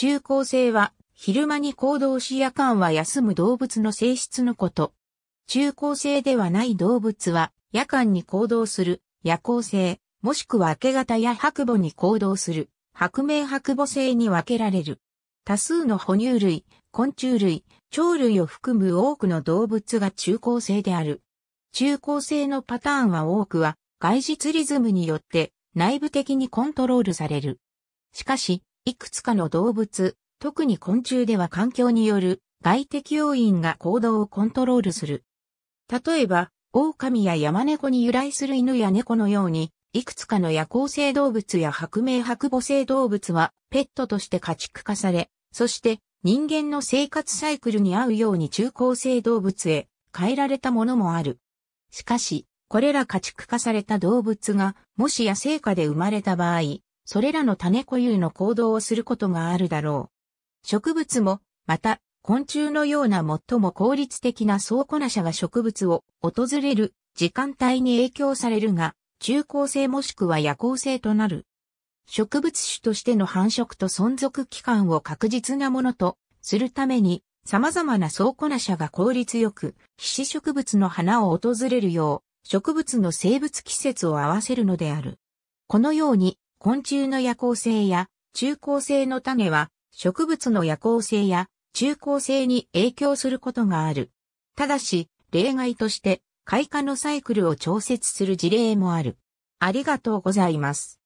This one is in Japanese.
中高生は、昼間に行動し夜間は休む動物の性質のこと。中高生ではない動物は、夜間に行動する、夜行性、もしくは明け方や白母に行動する、白明白母性に分けられる。多数の哺乳類、昆虫類、鳥類を含む多くの動物が中高生である。中高生のパターンは多くは、外出リズムによって内部的にコントロールされる。しかし、いくつかの動物、特に昆虫では環境による外的要因が行動をコントロールする。例えば、狼や山猫に由来する犬や猫のように、いくつかの夜行性動物や白明白母性動物はペットとして家畜化され、そして人間の生活サイクルに合うように中高生動物へ変えられたものもある。しかし、これら家畜化された動物がもし野生下で生まれた場合、それらの種固有の行動をすることがあるだろう。植物も、また、昆虫のような最も効率的な倉庫な者が植物を訪れる時間帯に影響されるが、中高生もしくは夜行性となる。植物種としての繁殖と存続期間を確実なものとするために、様々な倉庫な者が効率よく、皮脂植物の花を訪れるよう、植物の生物季節を合わせるのである。このように、昆虫の夜行性や中高性の種は植物の夜行性や中高性に影響することがある。ただし、例外として開花のサイクルを調節する事例もある。ありがとうございます。